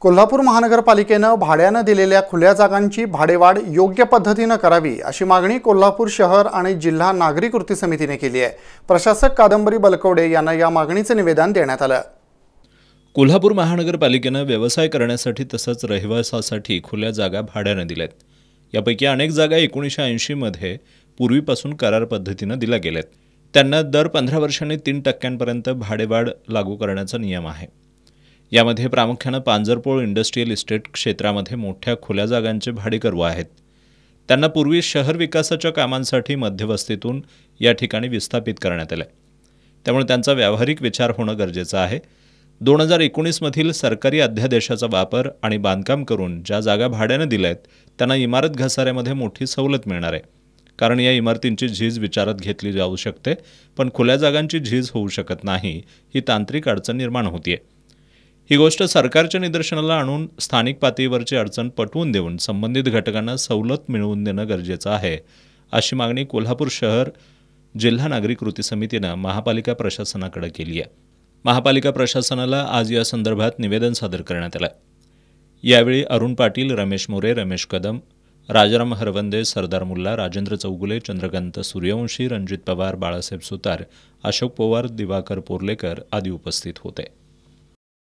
कोल्हापूर महानगरपालिकेनं भाड्यानं दिलेल्या खुल्या जागांची भाडेवाढ योग्य पद्धतीनं करावी अशी मागणी कोल्हापूर शहर आणि जिल्हा नागरी कृती समितीने केली आहे प्रशासक कादंबरी बलकवडे यांना या मागणीचं निवेदन देण्यात आलं कोल्हापूर महानगरपालिकेनं व्यवसाय करण्यासाठी तसंच रहिवासासाठी खुल्या जागा भाड्यानं दिल्यात यापैकी अनेक जागा एकोणीसशे ऐंशीमध्ये पूर्वीपासून करार पद्धतीनं दिल्या गेल्यात त्यांना दर पंधरा वर्षांनी तीन टक्क्यांपर्यंत भाडेवाढ लागू करण्याचा नियम आहे यामध्ये प्रामुख्यानं पांजरपोळ इंडस्ट्रीयल इस्टेट क्षेत्रामध्ये मोठ्या खुल्या जागांचे भाडेकरू आहेत त्यांना पूर्वी शहर विकासाच्या कामांसाठी मध्यवस्तीतून या ठिकाणी विस्थापित करण्यात आलं त्यामुळे त्यांचा व्यावहारिक विचार होणं गरजेचं आहे दोन हजार एकोणीसमधील सरकारी अध्यादेशाचा वापर आणि बांधकाम करून ज्या जागा भाड्यानं दिल्या आहेत त्यांना इमारत घसाऱ्यामध्ये मोठी सवलत मिळणार आहे कारण या इमारतींची झीज विचारात घेतली जाऊ शकते पण खुल्या जागांची झीज होऊ शकत नाही ही तांत्रिक अडचण निर्माण होतीये ही गोष्ट सरकारच्या निदर्शनाला आणून स्थानिक पातळीवरची अडचण पटवून देऊन संबंधित घटकांना सवलत मिळवून देणं गरजेचं आहे अशी मागणी कोल्हापूर शहर जिल्हा नागरी कृती समितीनं महापालिका प्रशासनाकडे केली आहे महापालिका प्रशासनाला आज या संदर्भात निवेदन सादर करण्यात आलं यावेळी अरुण पाटील रमेश मोरे रमेश कदम राजाराम हरवंदे सरदार मुल्ला राजेंद्र चौगुले चंद्रकांत सूर्यवंशी रणजित पवार बाळासाहेब सुतार अशोक पवार दिवाकर पोर्लेकर आदी उपस्थित होते